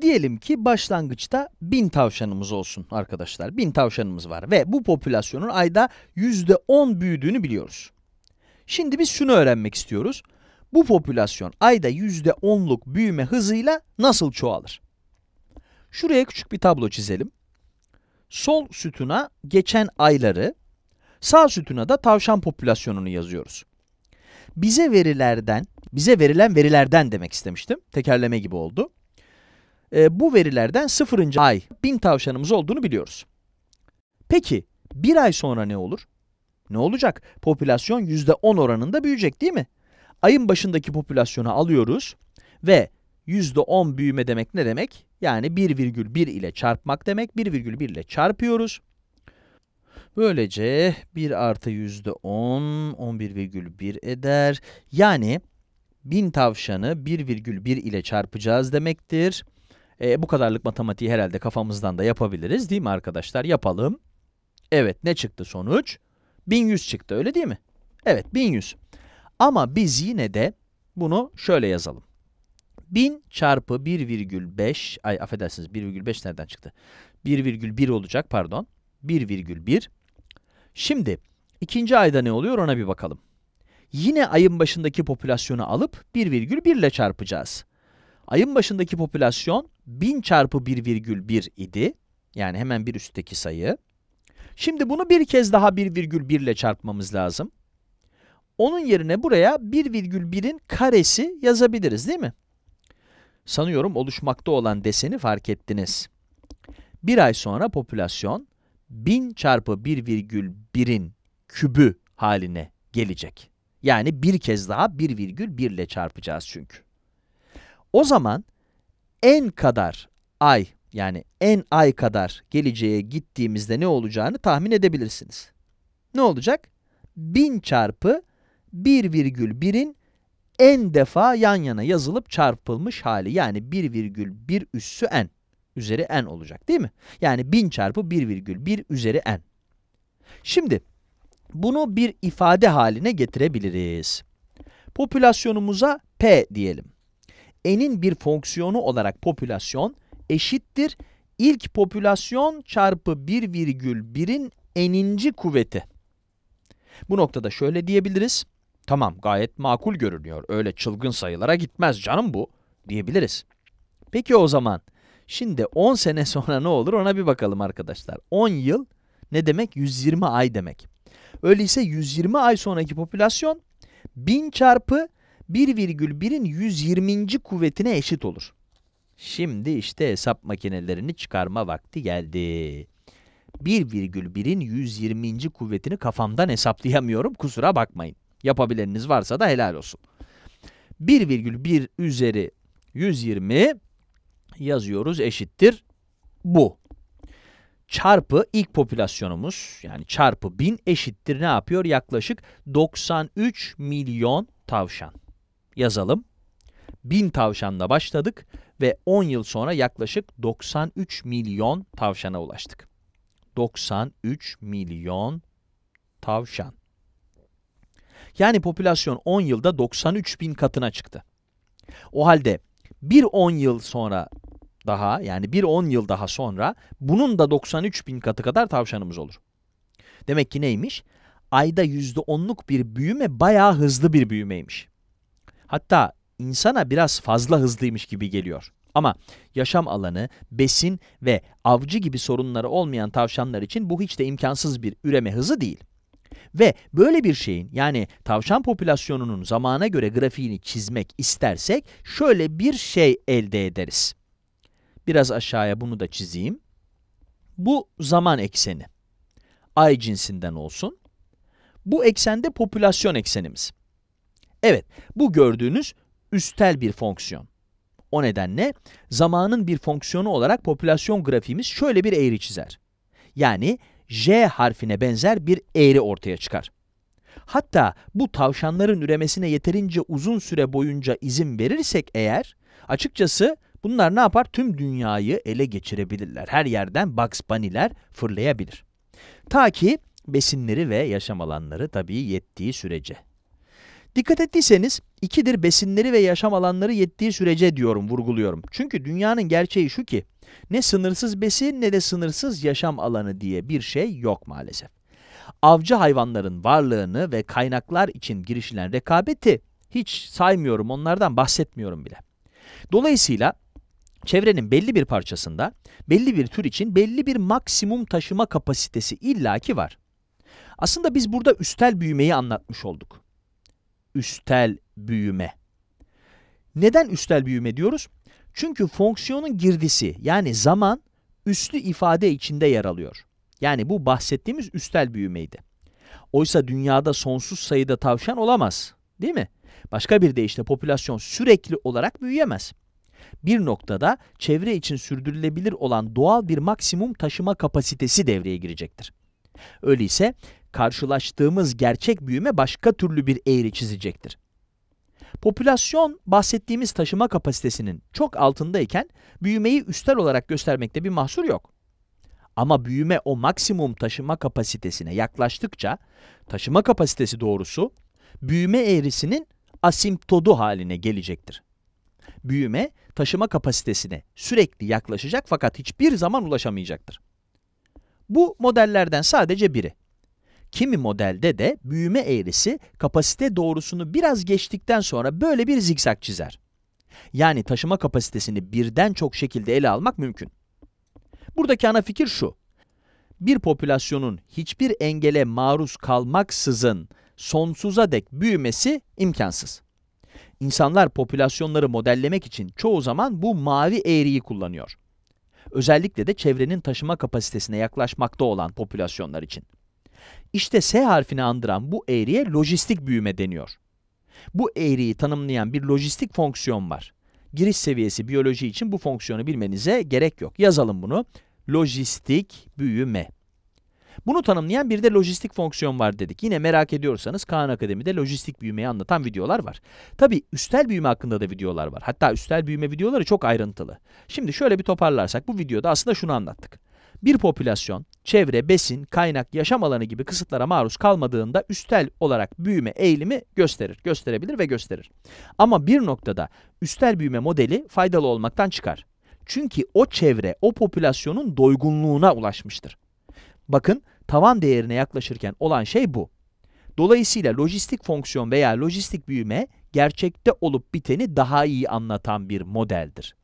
Diyelim ki başlangıçta 1000 tavşanımız olsun arkadaşlar. 1000 tavşanımız var ve bu popülasyonun ayda %10 büyüdüğünü biliyoruz. Şimdi biz şunu öğrenmek istiyoruz. Bu popülasyon ayda %10'luk büyüme hızıyla nasıl çoğalır? Şuraya küçük bir tablo çizelim. Sol sütuna geçen ayları, sağ sütuna da tavşan popülasyonunu yazıyoruz. Bize verilerden, bize verilen verilerden demek istemiştim. Tekerleme gibi oldu e, bu verilerden 0. ay 1000 tavşanımız olduğunu biliyoruz. Peki bir ay sonra ne olur? Ne olacak? Popülasyon %10 oranında büyüyecek değil mi? Ayın başındaki popülasyonu alıyoruz ve %10 büyüme demek ne demek? Yani 1,1 ile çarpmak demek. 1,1 ile çarpıyoruz. Böylece 1 artı %10, 11,1 eder. Yani 1000 tavşanı 1,1 ile çarpacağız demektir. E, bu kadarlık matematiği herhalde kafamızdan da yapabiliriz değil mi arkadaşlar? Yapalım. Evet ne çıktı sonuç? 1100 çıktı öyle değil mi? Evet 1100. Ama biz yine de bunu şöyle yazalım. 1000 çarpı 1,5 ay affedersiniz 1,5 nereden çıktı? 1,1 olacak pardon. 1,1. Şimdi ikinci ayda ne oluyor ona bir bakalım. Yine ayın başındaki popülasyonu alıp 1,1 ile çarpacağız. Ayın başındaki popülasyon 1000 çarpı 1,1 idi. Yani hemen bir üstteki sayı. Şimdi bunu bir kez daha 1,1 ile çarpmamız lazım. Onun yerine buraya 1,1'in karesi yazabiliriz değil mi? Sanıyorum oluşmakta olan deseni fark ettiniz. Bir ay sonra popülasyon 1000 çarpı 1,1'in kübü haline gelecek. Yani bir kez daha 1,1 ile çarpacağız çünkü. O zaman n kadar ay yani n ay kadar geleceğe gittiğimizde ne olacağını tahmin edebilirsiniz. Ne olacak? 1000 çarpı 1,1'in n defa yan yana yazılıp çarpılmış hali yani 1,1 üssü n üzeri n olacak değil mi? Yani 1000 çarpı 1,1 üzeri n. Şimdi bunu bir ifade haline getirebiliriz. Popülasyonumuza p diyelim n'in bir fonksiyonu olarak popülasyon eşittir ilk popülasyon çarpı 1,1'in n'inci kuvveti. Bu noktada şöyle diyebiliriz. Tamam gayet makul görünüyor. Öyle çılgın sayılara gitmez canım bu diyebiliriz. Peki o zaman şimdi 10 sene sonra ne olur ona bir bakalım arkadaşlar. 10 yıl ne demek? 120 ay demek. Öyleyse 120 ay sonraki popülasyon 1000 çarpı 1,1'in 120. kuvvetine eşit olur. Şimdi işte hesap makinelerini çıkarma vakti geldi. 1,1'in 120. kuvvetini kafamdan hesaplayamıyorum kusura bakmayın. Yapabileniniz varsa da helal olsun. 1,1 üzeri 120 yazıyoruz eşittir bu. Çarpı ilk popülasyonumuz yani çarpı 1000 eşittir ne yapıyor? Yaklaşık 93 milyon tavşan yazalım. 1000 tavşanla başladık ve 10 yıl sonra yaklaşık 93 milyon tavşana ulaştık. 93 milyon tavşan. Yani popülasyon 10 yılda 93 bin katına çıktı. O halde bir 10 yıl sonra daha yani bir 10 yıl daha sonra bunun da 93 bin katı kadar tavşanımız olur. Demek ki neymiş? Ayda %10'luk bir büyüme bayağı hızlı bir büyümeymiş. Hatta insana biraz fazla hızlıymış gibi geliyor. Ama yaşam alanı, besin ve avcı gibi sorunları olmayan tavşanlar için bu hiç de imkansız bir üreme hızı değil. Ve böyle bir şeyin yani tavşan popülasyonunun zamana göre grafiğini çizmek istersek şöyle bir şey elde ederiz. Biraz aşağıya bunu da çizeyim. Bu zaman ekseni. Ay cinsinden olsun. Bu eksende popülasyon eksenimiz. Evet, bu gördüğünüz üstel bir fonksiyon. O nedenle zamanın bir fonksiyonu olarak popülasyon grafiğimiz şöyle bir eğri çizer. Yani J harfine benzer bir eğri ortaya çıkar. Hatta bu tavşanların üremesine yeterince uzun süre boyunca izin verirsek eğer, açıkçası bunlar ne yapar? Tüm dünyayı ele geçirebilirler. Her yerden Bugs Bunny'ler fırlayabilir. Ta ki besinleri ve yaşam alanları tabii yettiği sürece. Dikkat ettiyseniz ikidir besinleri ve yaşam alanları yettiği sürece diyorum, vurguluyorum. Çünkü dünyanın gerçeği şu ki ne sınırsız besin ne de sınırsız yaşam alanı diye bir şey yok maalesef. Avcı hayvanların varlığını ve kaynaklar için girişilen rekabeti hiç saymıyorum, onlardan bahsetmiyorum bile. Dolayısıyla çevrenin belli bir parçasında belli bir tür için belli bir maksimum taşıma kapasitesi illaki var. Aslında biz burada üstel büyümeyi anlatmış olduk üstel büyüme. Neden üstel büyüme diyoruz? Çünkü fonksiyonun girdisi yani zaman üslü ifade içinde yer alıyor. Yani bu bahsettiğimiz üstel büyümeydi. Oysa dünyada sonsuz sayıda tavşan olamaz. Değil mi? Başka bir deyişle popülasyon sürekli olarak büyüyemez. Bir noktada çevre için sürdürülebilir olan doğal bir maksimum taşıma kapasitesi devreye girecektir. Öyleyse karşılaştığımız gerçek büyüme başka türlü bir eğri çizecektir. Popülasyon bahsettiğimiz taşıma kapasitesinin çok altındayken büyümeyi üstel olarak göstermekte bir mahsur yok. Ama büyüme o maksimum taşıma kapasitesine yaklaştıkça taşıma kapasitesi doğrusu büyüme eğrisinin asimptodu haline gelecektir. Büyüme taşıma kapasitesine sürekli yaklaşacak fakat hiçbir zaman ulaşamayacaktır. Bu modellerden sadece biri. Kimi modelde de büyüme eğrisi kapasite doğrusunu biraz geçtikten sonra böyle bir zikzak çizer. Yani taşıma kapasitesini birden çok şekilde ele almak mümkün. Buradaki ana fikir şu. Bir popülasyonun hiçbir engele maruz kalmaksızın sonsuza dek büyümesi imkansız. İnsanlar popülasyonları modellemek için çoğu zaman bu mavi eğriyi kullanıyor. Özellikle de çevrenin taşıma kapasitesine yaklaşmakta olan popülasyonlar için. İşte S harfini andıran bu eğriye lojistik büyüme deniyor. Bu eğriyi tanımlayan bir lojistik fonksiyon var. Giriş seviyesi biyoloji için bu fonksiyonu bilmenize gerek yok. Yazalım bunu. Lojistik büyüme. Bunu tanımlayan bir de lojistik fonksiyon var dedik. Yine merak ediyorsanız Kaan Akademi'de lojistik büyümeyi anlatan videolar var. Tabi üstel büyüme hakkında da videolar var. Hatta üstel büyüme videoları çok ayrıntılı. Şimdi şöyle bir toparlarsak bu videoda aslında şunu anlattık. Bir popülasyon çevre, besin, kaynak, yaşam alanı gibi kısıtlara maruz kalmadığında üstel olarak büyüme eğilimi gösterir, gösterebilir ve gösterir. Ama bir noktada üstel büyüme modeli faydalı olmaktan çıkar. Çünkü o çevre, o popülasyonun doygunluğuna ulaşmıştır. Bakın, tavan değerine yaklaşırken olan şey bu. Dolayısıyla lojistik fonksiyon veya lojistik büyüme gerçekte olup biteni daha iyi anlatan bir modeldir.